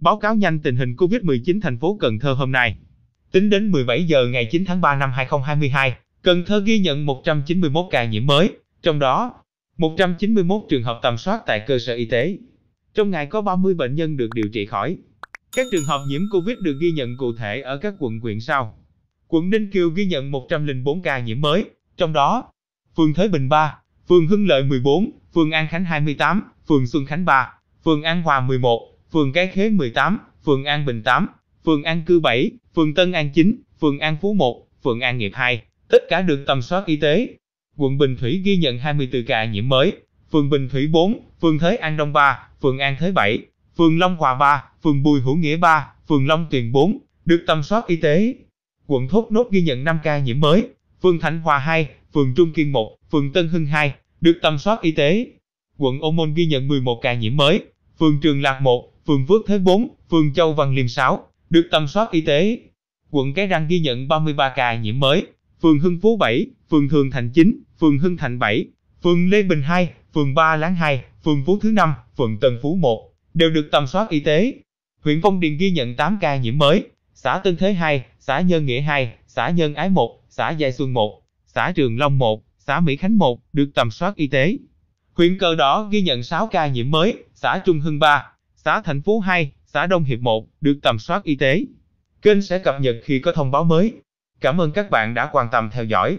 Báo cáo nhanh tình hình COVID-19 thành phố Cần Thơ hôm nay. Tính đến 17 giờ ngày 9 tháng 3 năm 2022, Cần Thơ ghi nhận 191 ca nhiễm mới, trong đó 191 trường hợp tầm soát tại cơ sở y tế. Trong ngày có 30 bệnh nhân được điều trị khỏi. Các trường hợp nhiễm COVID được ghi nhận cụ thể ở các quận huyện sau. Quận Ninh Kiều ghi nhận 104 ca nhiễm mới, trong đó phường Thới Bình 3, phường Hưng Lợi 14, phường An Khánh 28, phường Xuân Khánh 3, phường An Hòa 11, phường Cái Khế 18, phường An Bình 8, phường An Cư 7, phường Tân An 9, phường An Phú 1, phường An Nghiệp 2, tất cả được tầm soát y tế. Quận Bình Thủy ghi nhận 24 ca nhiễm mới, phường Bình Thủy 4, phường Thới An Đông 3, phường An Thới 7, phường Long Hòa 3, phường Bùi Hữu Nghĩa 3, phường Long Tuyền 4, được tầm soát y tế. Quận Thốt Nốt ghi nhận 5 ca nhiễm mới, phường Thạnh Hòa 2, phường Trung Kiên 1, phường Tân Hưng 2, được tầm soát y tế. Quận Ô Môn ghi nhận 11 ca nhiễm mới, phường Trường Lạc 1, phường Phước Thế 4, phường Châu Văn Liêm 6, được tầm soát y tế. Quận Cái Răng ghi nhận 33 ca nhiễm mới, phường Hưng Phú 7, phường Thường Thành 9, phường Hưng Thành 7, phường Lê Bình 2, phường Ba Láng 2, phường Phú Thứ 5, phường Tân Phú 1, đều được tầm soát y tế. Huyện Phong Điền ghi nhận 8 ca nhiễm mới, xã Tân Thế 2, xã Nhân Nghĩa 2, xã Nhân Ái 1, xã Giai Xuân 1, xã Trường Long 1, xã Mỹ Khánh 1, được tầm soát y tế. Huyện Cờ Đỏ ghi nhận 6 ca nhiễm mới, xã Trung Hưng 3, xã Thạnh Phú 2, xã Đông Hiệp 1 được tầm soát y tế. Kênh sẽ cập nhật khi có thông báo mới. Cảm ơn các bạn đã quan tâm theo dõi.